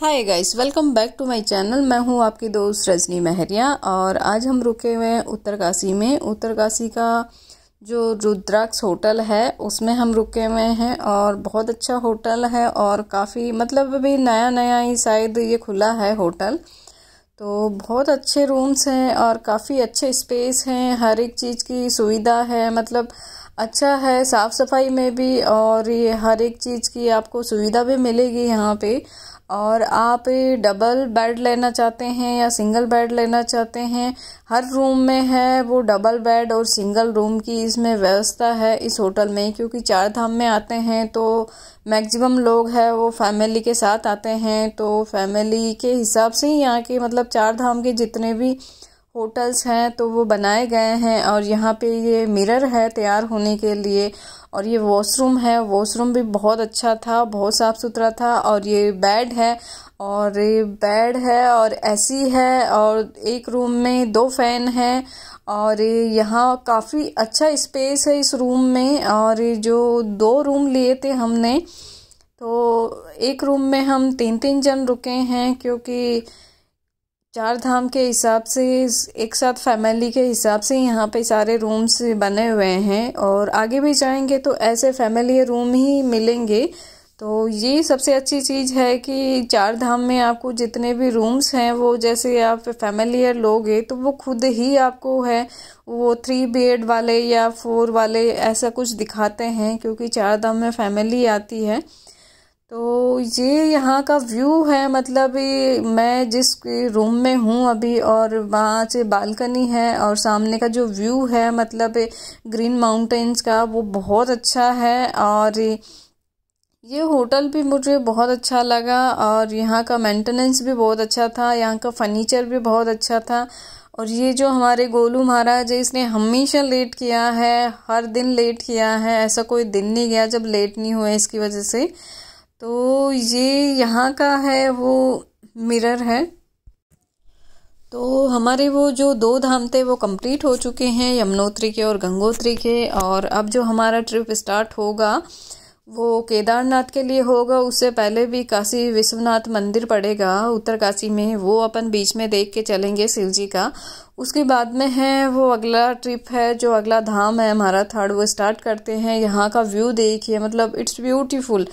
hi guys welcome back to my channel मैं हूं आपकी दोस्त रजनी महरिया और आज हम रुके हुए हैं उत्तरकाशी में उत्तरकाशी का जो रुद्राक्ष होटल है उसमें हम रुके हुए हैं और बहुत अच्छा होटल है और काफ़ी मतलब अभी नया नया ही शायद ये खुला है होटल तो बहुत अच्छे रूम्स हैं और काफ़ी अच्छे स्पेस हैं हर एक चीज़ की सुविधा है मतलब अच्छा है साफ़ सफाई में भी और ये हर एक चीज़ की आपको सुविधा भी मिलेगी यहाँ पे और आप डबल बेड लेना चाहते हैं या सिंगल बेड लेना चाहते हैं हर रूम में है वो डबल बेड और सिंगल रूम की इसमें व्यवस्था है इस होटल में क्योंकि चार धाम में आते हैं तो मैक्सिमम लोग है वो फैमिली के साथ आते हैं तो फैमिली के हिसाब से ही यहाँ के मतलब चार धाम के जितने भी होटल्स हैं तो वो बनाए गए हैं और यहाँ पे ये मिरर है तैयार होने के लिए और ये वॉशरूम है वॉशरूम भी बहुत अच्छा था बहुत साफ़ सुथरा था और ये बेड है और ये बेड है और ऐसी है और एक रूम में दो फैन है और यहाँ काफ़ी अच्छा स्पेस है इस रूम में और जो दो रूम लिए थे हमने तो एक रूम में हम तीन तीन जन रुके हैं क्योंकि चार धाम के हिसाब से एक साथ फैमिली के हिसाब से यहाँ पे सारे रूम्स बने हुए हैं और आगे भी जाएंगे तो ऐसे फैमिली रूम ही मिलेंगे तो ये सबसे अच्छी चीज़ है कि चार धाम में आपको जितने भी रूम्स हैं वो जैसे आप फैमिलियर लोगे तो वो खुद ही आपको है वो थ्री बेड वाले या फोर वाले ऐसा कुछ दिखाते हैं क्योंकि चार धाम में फैमिली आती है तो ये यहाँ का व्यू है मतलब मैं जिस रूम में हूँ अभी और वहाँ से बालकनी है और सामने का जो व्यू है मतलब ग्रीन माउंटेन्स का वो बहुत अच्छा है और ये होटल भी मुझे बहुत अच्छा लगा और यहाँ का मेंटेनेंस भी बहुत अच्छा था यहाँ का फर्नीचर भी बहुत अच्छा था और ये जो हमारे गोलू महाराज है इसने हमेशा लेट किया है हर दिन लेट किया है ऐसा कोई दिन नहीं गया जब लेट नहीं हुआ इसकी वजह से तो ये यहाँ का है वो मिरर है तो हमारे वो जो दो धाम थे वो कंप्लीट हो चुके हैं यमुनोत्री के और गंगोत्री के और अब जो हमारा ट्रिप स्टार्ट होगा वो केदारनाथ के लिए होगा उससे पहले भी काशी विश्वनाथ मंदिर पड़ेगा उत्तर काशी में वो अपन बीच में देख के चलेंगे शिव जी का उसके बाद में है वो अगला ट्रिप है जो अगला धाम है हमारा थर्ड वो स्टार्ट करते हैं यहाँ का व्यू देखिए मतलब इट्स ब्यूटीफुल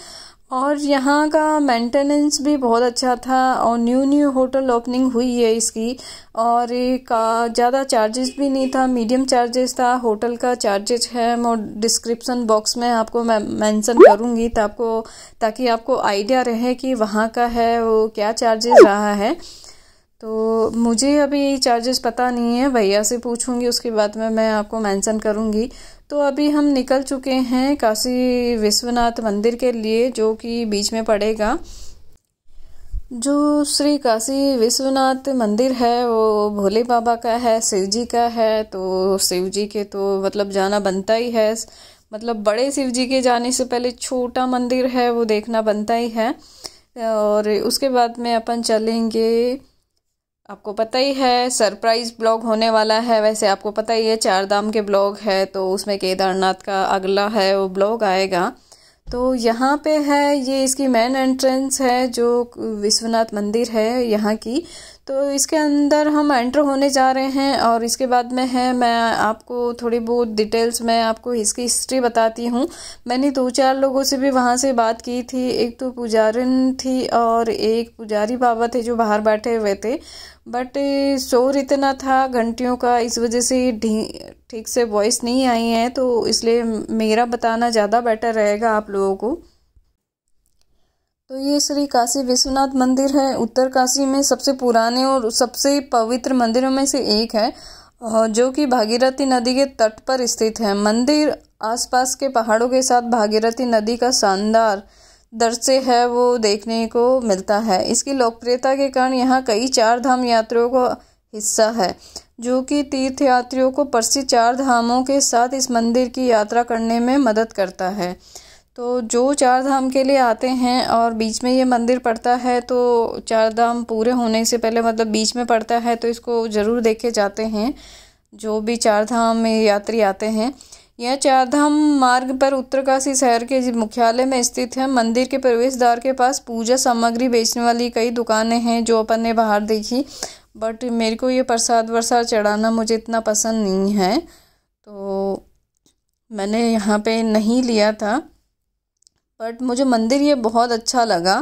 और यहाँ का मेंटेनेंस भी बहुत अच्छा था और न्यू न्यू होटल ओपनिंग हुई है इसकी और का ज़्यादा चार्जेस भी नहीं था मीडियम चार्जेस था होटल का चार्जेस है मैं डिस्क्रिप्शन बॉक्स में आपको मैं मेंशन करूँगी तो आपको ताकि आपको आइडिया रहे कि वहाँ का है वो क्या चार्जेस रहा है तो मुझे अभी चार्जेस पता नहीं है भैया से पूछूंगी उसके बाद में मैं आपको मेंशन करूँगी तो अभी हम निकल चुके हैं काशी विश्वनाथ मंदिर के लिए जो कि बीच में पड़ेगा जो श्री काशी विश्वनाथ मंदिर है वो भोले बाबा का है शिव जी का है तो शिव जी के तो मतलब जाना बनता ही है मतलब बड़े शिव जी के जाने से पहले छोटा मंदिर है वो देखना बनता ही है और उसके बाद में अपन चलेंगे आपको पता ही है सरप्राइज़ ब्लॉग होने वाला है वैसे आपको पता ही है चार धाम के ब्लॉग है तो उसमें केदारनाथ का अगला है वो ब्लॉग आएगा तो यहाँ पे है ये इसकी मेन एंट्रेंस है जो विश्वनाथ मंदिर है यहाँ की तो इसके अंदर हम एंटर होने जा रहे हैं और इसके बाद में है मैं आपको थोड़ी बहुत डिटेल्स मैं आपको इसकी हिस्ट्री बताती हूँ मैंने दो चार लोगों से भी वहाँ से बात की थी एक तो पुजारिन थी और एक पुजारी बाबा थे जो बाहर बैठे हुए थे बट शोर इतना था घंटियों का इस वजह से ठीक से वॉइस नहीं आई है तो इसलिए मेरा बताना ज़्यादा बेटर रहेगा आप लोगों को तो ये श्री काशी विश्वनाथ मंदिर है उत्तर काशी में सबसे पुराने और सबसे पवित्र मंदिरों में से एक है जो कि भागीरथी नदी के तट पर स्थित है मंदिर आसपास के पहाड़ों के साथ भागीरथी नदी का शानदार दृश्य है वो देखने को मिलता है इसकी लोकप्रियता के कारण यहाँ कई चार धाम यात्रियों का हिस्सा है जो कि तीर्थ यात्रियों को प्रसिद्ध चार धामों के साथ इस मंदिर की यात्रा करने में मदद करता है तो जो चार धाम के लिए आते हैं और बीच में ये मंदिर पड़ता है तो चार धाम पूरे होने से पहले मतलब बीच में पड़ता है तो इसको ज़रूर देखे जाते हैं जो भी चार धाम में यात्री आते हैं यह चार धाम मार्ग पर उत्तरकाशी शहर के मुख्यालय में स्थित है मंदिर के प्रवेश द्वार के पास पूजा सामग्री बेचने वाली कई दुकानें हैं जो अपन ने बाहर देखी बट मेरे को ये प्रसाद वरसाद चढ़ाना मुझे इतना पसंद नहीं है तो मैंने यहाँ पे नहीं लिया था बट मुझे मंदिर ये बहुत अच्छा लगा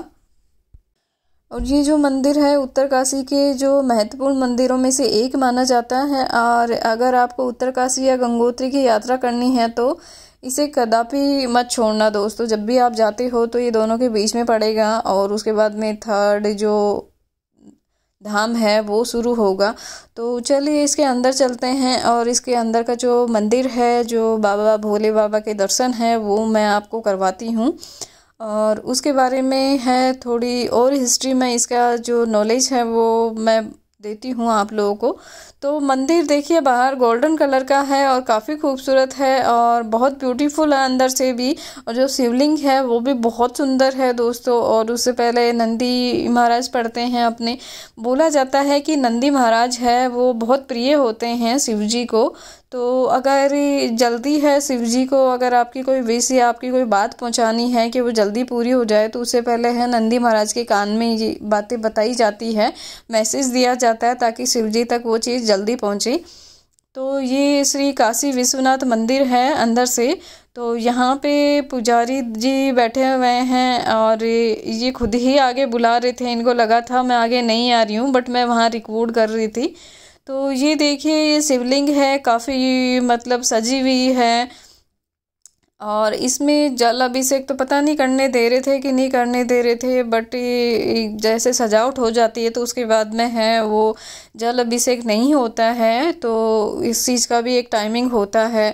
और ये जो मंदिर है उत्तरकाशी के जो महत्वपूर्ण मंदिरों में से एक माना जाता है और अगर आपको उत्तरकाशी या गंगोत्री की यात्रा करनी है तो इसे कदापि मत छोड़ना दोस्तों जब भी आप जाते हो तो ये दोनों के बीच में पड़ेगा और उसके बाद में थर्ड जो धाम है वो शुरू होगा तो चलिए इसके अंदर चलते हैं और इसके अंदर का जो मंदिर है जो बाबा भोले बाबा के दर्शन है वो मैं आपको करवाती हूँ और उसके बारे में है थोड़ी और हिस्ट्री में इसका जो नॉलेज है वो मैं देती हूँ आप लोगों को तो मंदिर देखिए बाहर गोल्डन कलर का है और काफ़ी खूबसूरत है और बहुत ब्यूटीफुल है अंदर से भी और जो शिवलिंग है वो भी बहुत सुंदर है दोस्तों और उससे पहले नंदी महाराज पढ़ते हैं अपने बोला जाता है कि नंदी महाराज है वो बहुत प्रिय होते हैं शिव जी को तो अगर जल्दी है शिव जी को अगर आपकी कोई विश या आपकी कोई बात पहुंचानी है कि वो जल्दी पूरी हो जाए तो उससे पहले है नंदी महाराज के कान में ये बातें बताई जाती है मैसेज दिया जाता है ताकि शिव जी तक वो चीज़ जल्दी पहुंचे तो ये श्री काशी विश्वनाथ मंदिर है अंदर से तो यहाँ पे पुजारी जी बैठे हुए हैं और ये खुद ही आगे बुला रहे थे इनको लगा था मैं आगे नहीं आ रही हूँ बट मैं वहाँ रिकॉर्ड कर रही थी तो ये देखिए ये शिवलिंग है काफ़ी मतलब सजी हुई है और इसमें जल अभिषेक तो पता नहीं करने दे रहे थे कि नहीं करने दे रहे थे बट जैसे सजावट हो जाती है तो उसके बाद में है वो जल अभिषेक नहीं होता है तो इस चीज़ का भी एक टाइमिंग होता है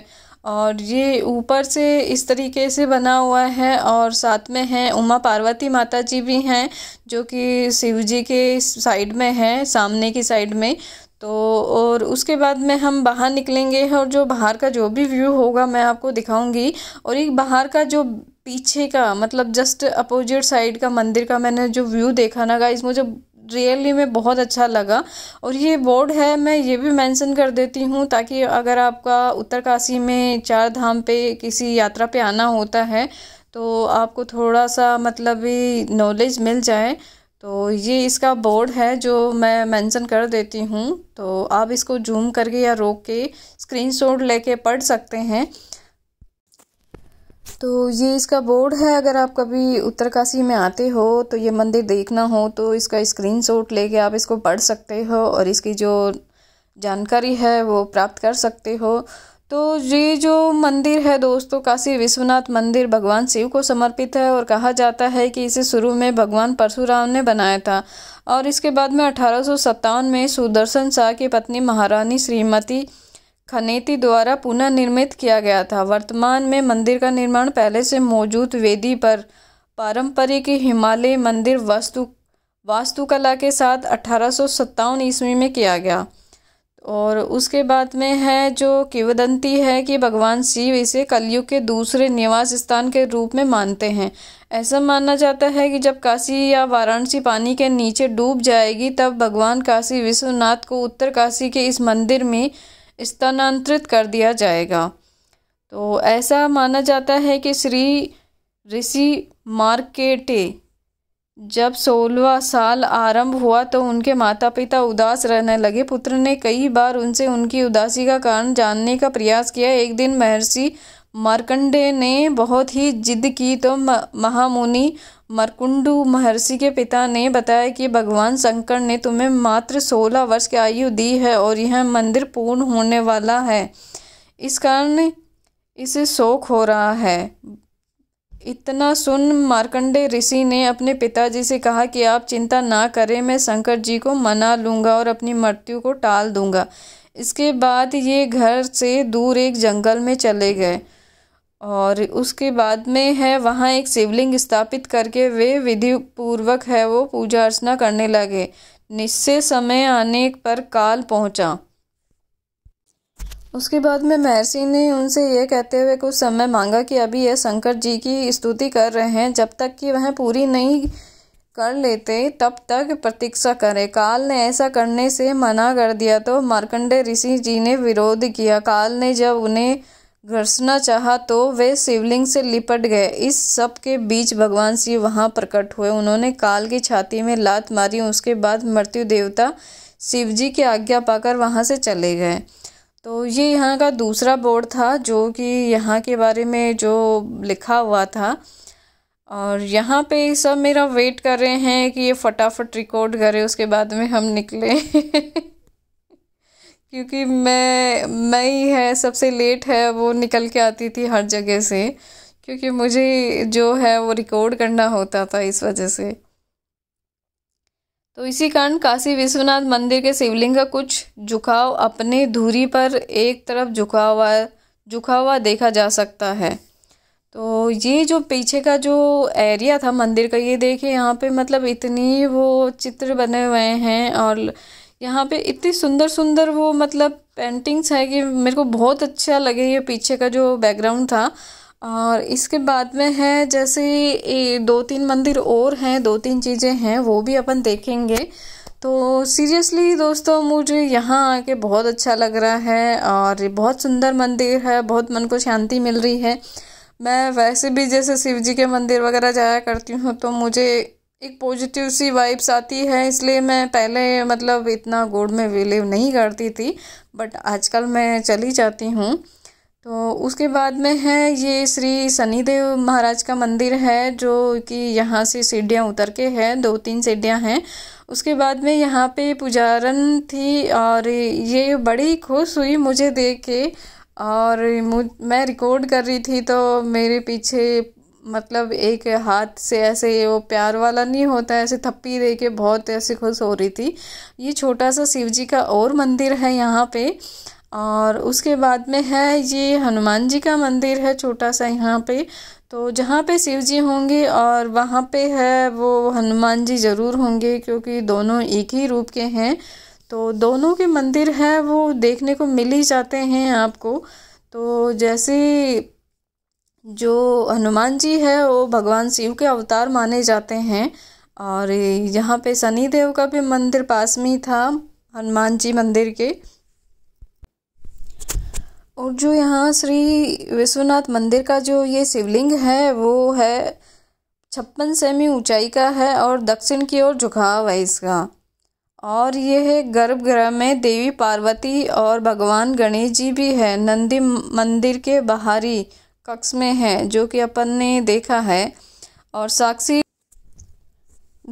और ये ऊपर से इस तरीके से बना हुआ है और साथ में है उमा पार्वती माता जी भी हैं जो कि शिव जी के साइड में है सामने की साइड में तो और उसके बाद में हम बाहर निकलेंगे और जो बाहर का जो भी व्यू होगा मैं आपको दिखाऊंगी और एक बाहर का जो पीछे का मतलब जस्ट अपोजिट साइड का मंदिर का मैंने जो व्यू देखा ना गाइज मुझे रियली में बहुत अच्छा लगा और ये बोर्ड है मैं ये भी मेंशन कर देती हूँ ताकि अगर आपका उत्तरकाशी में चार धाम पे किसी यात्रा पे आना होता है तो आपको थोड़ा सा मतलब नॉलेज मिल जाए तो ये इसका बोर्ड है जो मैं मेंशन कर देती हूँ तो आप इसको जूम करके या रोक के स्क्रीनशॉट लेके पढ़ सकते हैं तो ये इसका बोर्ड है अगर आप कभी उत्तरकाशी में आते हो तो ये मंदिर देखना हो तो इसका स्क्रीनशॉट लेके आप इसको पढ़ सकते हो और इसकी जो जानकारी है वो प्राप्त कर सकते हो तो ये जो मंदिर है दोस्तों काशी विश्वनाथ मंदिर भगवान शिव को समर्पित है और कहा जाता है कि इसे शुरू में भगवान परशुराम ने बनाया था और इसके बाद में अठारह में सुदर्शन शाह की पत्नी महारानी श्रीमती खनेती द्वारा पुनः निर्मित किया गया था वर्तमान में मंदिर का निर्माण पहले से मौजूद वेदी पर पारंपरिक हिमालय मंदिर वास्तु वास्तुकला के साथ अठारह ईस्वी में किया गया और उसके बाद में है जो किवदंती है कि भगवान शिव इसे कलयुग के दूसरे निवास स्थान के रूप में मानते हैं ऐसा माना जाता है कि जब काशी या वाराणसी पानी के नीचे डूब जाएगी तब भगवान काशी विश्वनाथ को उत्तर काशी के इस मंदिर में स्थानांतरित कर दिया जाएगा तो ऐसा माना जाता है कि श्री ऋषि मार्केटे जब सोलह साल आरंभ हुआ तो उनके माता पिता उदास रहने लगे पुत्र ने कई बार उनसे उनकी उदासी का कारण जानने का प्रयास किया एक दिन महर्षि मारकंडे ने बहुत ही जिद की तो महामुनि मरकुंडू महर्षि के पिता ने बताया कि भगवान शंकर ने तुम्हें मात्र सोलह वर्ष की आयु दी है और यह मंदिर पूर्ण होने वाला है इस कारण इसे शोक हो रहा है इतना सुन मार्कंडे ऋषि ने अपने पिताजी से कहा कि आप चिंता ना करें मैं शंकर जी को मना लूँगा और अपनी मृत्यु को टाल दूँगा इसके बाद ये घर से दूर एक जंगल में चले गए और उसके बाद में है वहाँ एक शिवलिंग स्थापित करके वे विधि पूर्वक है वो पूजा अर्चना करने लगे निश्चय समय आने पर काल पहुँचा उसके बाद में महर्षि ने उनसे ये कहते हुए कुछ समय मांगा कि अभी यह शंकर जी की स्तुति कर रहे हैं जब तक कि वह पूरी नहीं कर लेते तब तक प्रतीक्षा करें काल ने ऐसा करने से मना कर दिया तो मार्कंडे ऋषि जी ने विरोध किया काल ने जब उन्हें घर्षना चाहा तो वे शिवलिंग से लिपट गए इस सब के बीच भगवान शिव वहाँ प्रकट हुए उन्होंने काल की छाती में लात मारी उसके बाद मृत्यु देवता शिव जी की आज्ञा पाकर वहाँ से चले गए तो ये यहाँ का दूसरा बोर्ड था जो कि यहाँ के बारे में जो लिखा हुआ था और यहाँ पे सब मेरा वेट कर रहे हैं कि ये फटाफट रिकॉर्ड करें उसके बाद में हम निकले क्योंकि मैं मैं ही है सबसे लेट है वो निकल के आती थी हर जगह से क्योंकि मुझे जो है वो रिकॉर्ड करना होता था इस वजह से तो इसी कारण काशी विश्वनाथ मंदिर के शिवलिंग का कुछ झुकाव अपने धूरी पर एक तरफ झुका हुआ झुका हुआ देखा जा सकता है तो ये जो पीछे का जो एरिया था मंदिर का ये देखिए यहाँ पे मतलब इतनी वो चित्र बने हुए हैं और यहाँ पे इतनी सुंदर सुंदर वो मतलब पेंटिंग्स है कि मेरे को बहुत अच्छा लगे ये पीछे का जो बैकग्राउंड था और इसके बाद में है जैसे ए, दो तीन मंदिर और हैं दो तीन चीज़ें हैं वो भी अपन देखेंगे तो सीरियसली दोस्तों मुझे यहाँ आके बहुत अच्छा लग रहा है और बहुत सुंदर मंदिर है बहुत मन को शांति मिल रही है मैं वैसे भी जैसे शिव जी के मंदिर वगैरह जाया करती हूँ तो मुझे एक पॉजिटिव सी वाइब्स आती है इसलिए मैं पहले मतलब इतना गोड में बिलीव नहीं करती थी बट आजकल मैं चली जाती हूँ तो उसके बाद में है ये श्री सनीदेव महाराज का मंदिर है जो कि यहाँ से सीढ़ियाँ उतर के हैं दो तीन सीढ़ियाँ हैं उसके बाद में यहाँ पे पुजारन थी और ये बड़ी खुश हुई मुझे देख के और मैं रिकॉर्ड कर रही थी तो मेरे पीछे मतलब एक हाथ से ऐसे वो प्यार वाला नहीं होता ऐसे थप्पी दे के बहुत ऐसे खुश हो रही थी ये छोटा सा शिव जी का और मंदिर है यहाँ पे और उसके बाद में है ये हनुमान जी का मंदिर है छोटा सा यहाँ पे तो जहाँ पे शिव जी होंगे और वहाँ पे है वो हनुमान जी ज़रूर होंगे क्योंकि दोनों एक ही रूप के हैं तो दोनों के मंदिर हैं वो देखने को मिल ही जाते हैं आपको तो जैसे जो हनुमान जी है वो भगवान शिव के अवतार माने जाते हैं और यहाँ पे सनी देव का भी मंदिर पास में ही था हनुमान जी मंदिर के और जो यहाँ श्री विश्वनाथ मंदिर का जो ये शिवलिंग है वो है छप्पन सेमी ऊंचाई का है और दक्षिण की ओर झुकाव है इसका और यह गर्भगृह में देवी पार्वती और भगवान गणेश जी भी है नंदी मंदिर के बाहरी कक्ष में है जो कि अपन ने देखा है और साक्षी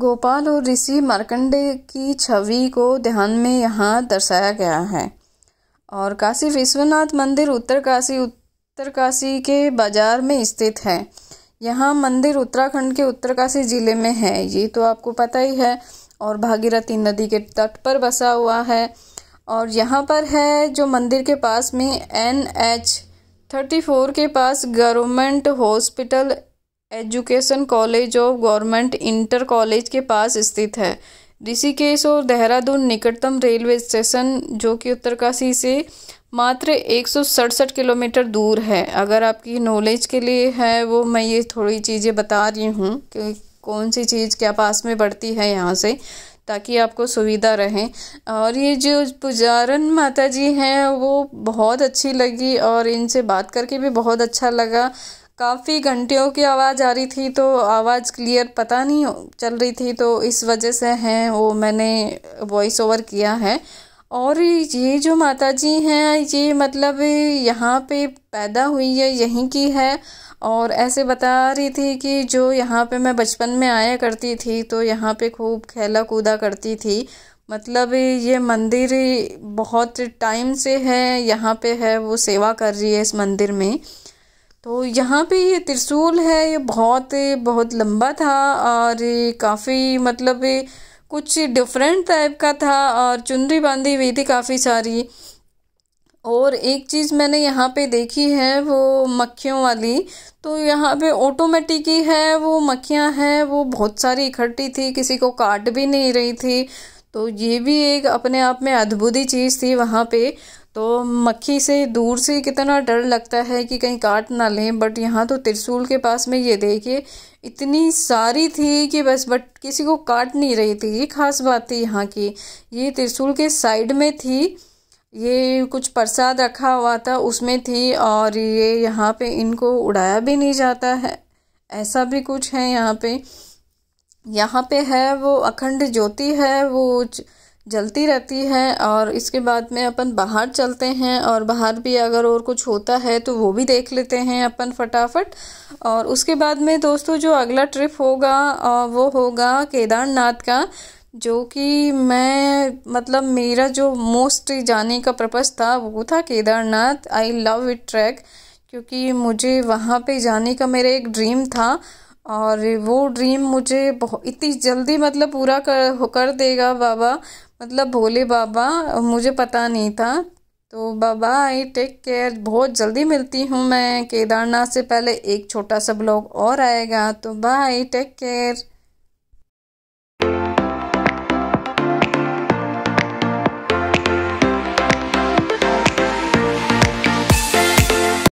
गोपाल और ऋषि मार्कंडे की छवि को ध्यान में यहाँ दर्शाया गया है और काशी विश्वनाथ मंदिर उत्तर काशी उत्तर काशी के बाज़ार में स्थित है यहाँ मंदिर उत्तराखंड के उत्तरकाशी ज़िले में है ये तो आपको पता ही है और भागीरथी नदी के तट पर बसा हुआ है और यहाँ पर है जो मंदिर के पास में एन एच थर्टी फोर के पास government hospital education college of government inter college के पास स्थित है ऋषिकेश और देहरादून निकटतम रेलवे स्टेशन जो कि उत्तरकाशी से मात्र एक किलोमीटर दूर है अगर आपकी नॉलेज के लिए है वो मैं ये थोड़ी चीज़ें बता रही हूँ कि कौन सी चीज़ क्या पास में बढ़ती है यहाँ से ताकि आपको सुविधा रहे और ये जो पुजारन माता जी हैं वो बहुत अच्छी लगी और इनसे बात करके भी बहुत अच्छा लगा काफ़ी घंटियों की आवाज़ आ रही थी तो आवाज़ क्लियर पता नहीं चल रही थी तो इस वजह से हैं वो मैंने वॉइस ओवर किया है और ये जो माता जी हैं ये मतलब यहाँ पे पैदा हुई है यहीं की है और ऐसे बता रही थी कि जो यहाँ पे मैं बचपन में आया करती थी तो यहाँ पे खूब खेला कूदा करती थी मतलब ये मंदिर बहुत टाइम से है यहाँ पे है वो सेवा कर रही है इस मंदिर में तो यहाँ पे ये त्रिशूल है ये बहुत बहुत लंबा था और काफ़ी मतलब कुछ डिफरेंट टाइप का था और चुनरी बांधी हुई थी काफ़ी सारी और एक चीज़ मैंने यहाँ पे देखी है वो मक्खियों वाली तो यहाँ पे ऑटोमेटिक ही है वो मक्खियाँ हैं वो बहुत सारी इकट्ठी थी किसी को काट भी नहीं रही थी तो ये भी एक अपने आप में अद्भुत ही चीज़ थी वहाँ पे तो मक्खी से दूर से कितना डर लगता है कि कहीं काट ना लें बट यहाँ तो त्रिशूल के पास में ये देखिए इतनी सारी थी कि बस बट किसी को काट नहीं रही थी ये खास बात थी यहाँ की ये त्रिशूल के साइड में थी ये कुछ प्रसाद रखा हुआ था उसमें थी और ये यहाँ पे इनको उड़ाया भी नहीं जाता है ऐसा भी कुछ है यहाँ पे यहाँ पे है वो अखंड ज्योति है वो जलती रहती है और इसके बाद में अपन बाहर चलते हैं और बाहर भी अगर और कुछ होता है तो वो भी देख लेते हैं अपन फटाफट और उसके बाद में दोस्तों जो अगला ट्रिप होगा वो होगा केदारनाथ का जो कि मैं मतलब मेरा जो मोस्ट जाने का पर्पज़ था वो था Kedarnath I love it trek क्योंकि मुझे वहाँ पे जाने का मेरा एक ड्रीम था और वो ड्रीम मुझे इतनी जल्दी मतलब पूरा कर कर देगा बाबा मतलब भोले बाबा मुझे पता नहीं था तो बाबा आई टेक केयर बहुत जल्दी मिलती हूँ मैं केदारनाथ से पहले एक छोटा सा ब्लॉग और आएगा तो बाय टेक केयर